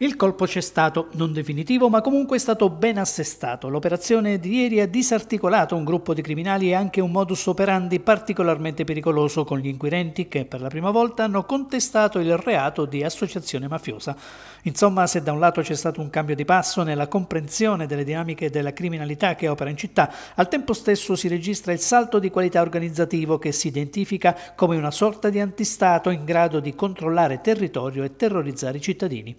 Il colpo c'è stato, non definitivo, ma comunque è stato ben assestato. L'operazione di ieri ha disarticolato un gruppo di criminali e anche un modus operandi particolarmente pericoloso con gli inquirenti che per la prima volta hanno contestato il reato di associazione mafiosa. Insomma, se da un lato c'è stato un cambio di passo nella comprensione delle dinamiche della criminalità che opera in città, al tempo stesso si registra il salto di qualità organizzativo che si identifica come una sorta di antistato in grado di controllare territorio e terrorizzare i cittadini.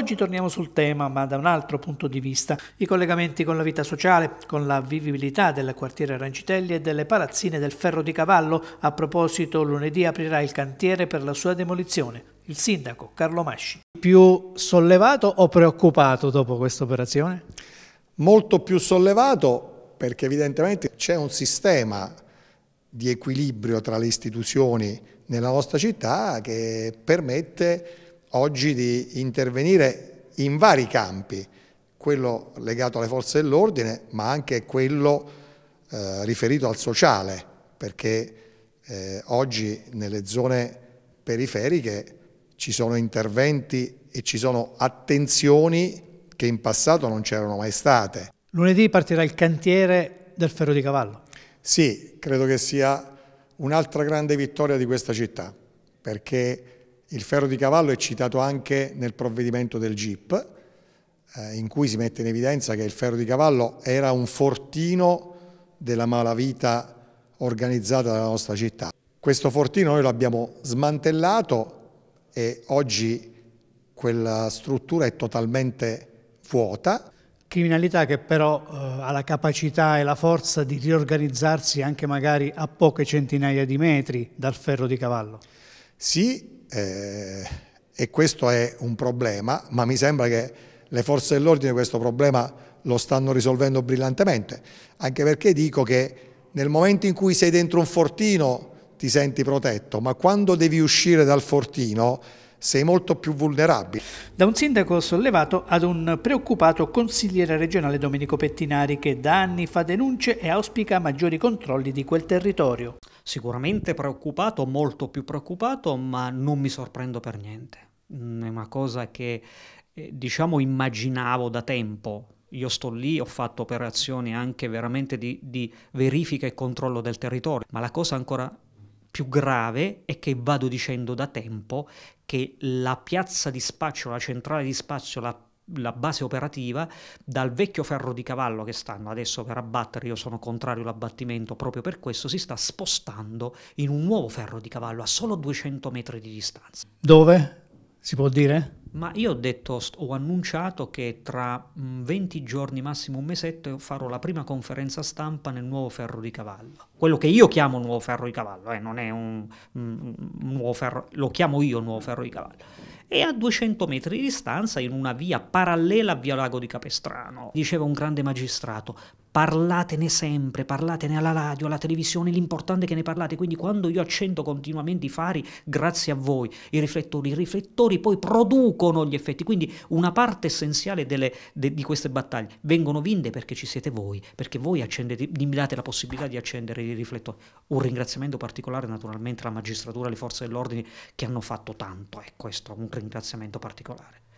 Oggi torniamo sul tema, ma da un altro punto di vista, i collegamenti con la vita sociale, con la vivibilità del quartiere Arancitelli e delle palazzine del Ferro di Cavallo. A proposito, lunedì aprirà il cantiere per la sua demolizione. Il sindaco Carlo Masci. Più sollevato o preoccupato dopo questa operazione? Molto più sollevato perché evidentemente c'è un sistema di equilibrio tra le istituzioni nella nostra città che permette oggi di intervenire in vari campi, quello legato alle forze dell'ordine, ma anche quello eh, riferito al sociale, perché eh, oggi nelle zone periferiche ci sono interventi e ci sono attenzioni che in passato non c'erano mai state. Lunedì partirà il cantiere del ferro di cavallo. Sì, credo che sia un'altra grande vittoria di questa città, perché il ferro di cavallo è citato anche nel provvedimento del GIP, eh, in cui si mette in evidenza che il ferro di cavallo era un fortino della malavita organizzata dalla nostra città. Questo fortino noi l'abbiamo smantellato e oggi quella struttura è totalmente vuota. Criminalità che però eh, ha la capacità e la forza di riorganizzarsi anche magari a poche centinaia di metri dal ferro di cavallo. Sì, eh, e questo è un problema, ma mi sembra che le forze dell'ordine questo problema lo stanno risolvendo brillantemente, anche perché dico che nel momento in cui sei dentro un fortino ti senti protetto, ma quando devi uscire dal fortino sei molto più vulnerabile. Da un sindaco sollevato ad un preoccupato consigliere regionale Domenico Pettinari che da anni fa denunce e auspica maggiori controlli di quel territorio sicuramente preoccupato, molto più preoccupato, ma non mi sorprendo per niente. Mm, è una cosa che eh, diciamo immaginavo da tempo. Io sto lì, ho fatto operazioni anche veramente di, di verifica e controllo del territorio, ma la cosa ancora più grave è che vado dicendo da tempo che la piazza di spaccio, la centrale di spaccio, la la base operativa dal vecchio ferro di cavallo che stanno adesso per abbattere, io sono contrario all'abbattimento proprio per questo, si sta spostando in un nuovo ferro di cavallo a solo 200 metri di distanza. Dove? Si può dire? Ma io ho detto, ho annunciato che tra 20 mm, giorni, massimo un mesetto, farò la prima conferenza stampa nel nuovo ferro di cavallo. Quello che io chiamo nuovo ferro di cavallo, eh, non è un, un, mm, un mm, nuovo ferro, lo chiamo io nuovo ferro di cavallo e a 200 metri di distanza in una via parallela a Via Lago di Capestrano. Diceva un grande magistrato, parlatene sempre, parlatene alla radio, alla televisione, l'importante è che ne parlate, quindi quando io accendo continuamente i fari, grazie a voi, i riflettori, i riflettori poi producono gli effetti, quindi una parte essenziale delle, de, di queste battaglie vengono vinte perché ci siete voi, perché voi accendete, mi date la possibilità di accendere i riflettori. Un ringraziamento particolare naturalmente alla magistratura, alle forze dell'ordine che hanno fatto tanto, è ecco, questo un ringraziamento particolare.